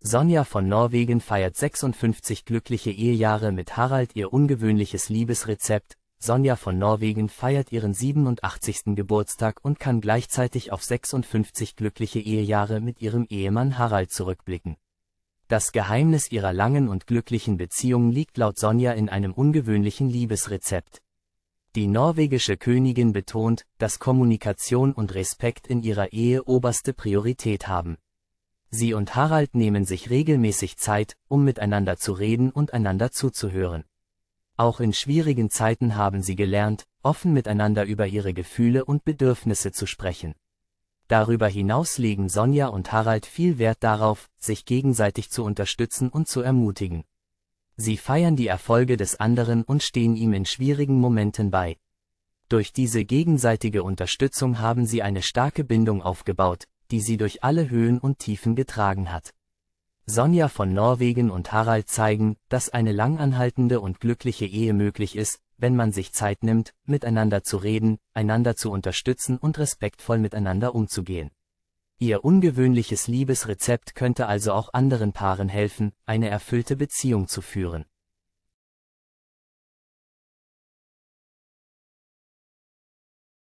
Sonja von Norwegen feiert 56 glückliche Ehejahre mit Harald ihr ungewöhnliches Liebesrezept. Sonja von Norwegen feiert ihren 87. Geburtstag und kann gleichzeitig auf 56 glückliche Ehejahre mit ihrem Ehemann Harald zurückblicken. Das Geheimnis ihrer langen und glücklichen Beziehung liegt laut Sonja in einem ungewöhnlichen Liebesrezept. Die norwegische Königin betont, dass Kommunikation und Respekt in ihrer Ehe oberste Priorität haben Sie und Harald nehmen sich regelmäßig Zeit, um miteinander zu reden und einander zuzuhören. Auch in schwierigen Zeiten haben sie gelernt, offen miteinander über ihre Gefühle und Bedürfnisse zu sprechen. Darüber hinaus legen Sonja und Harald viel Wert darauf, sich gegenseitig zu unterstützen und zu ermutigen. Sie feiern die Erfolge des anderen und stehen ihm in schwierigen Momenten bei. Durch diese gegenseitige Unterstützung haben sie eine starke Bindung aufgebaut, die sie durch alle Höhen und Tiefen getragen hat. Sonja von Norwegen und Harald zeigen, dass eine langanhaltende und glückliche Ehe möglich ist, wenn man sich Zeit nimmt, miteinander zu reden, einander zu unterstützen und respektvoll miteinander umzugehen. Ihr ungewöhnliches Liebesrezept könnte also auch anderen Paaren helfen, eine erfüllte Beziehung zu führen.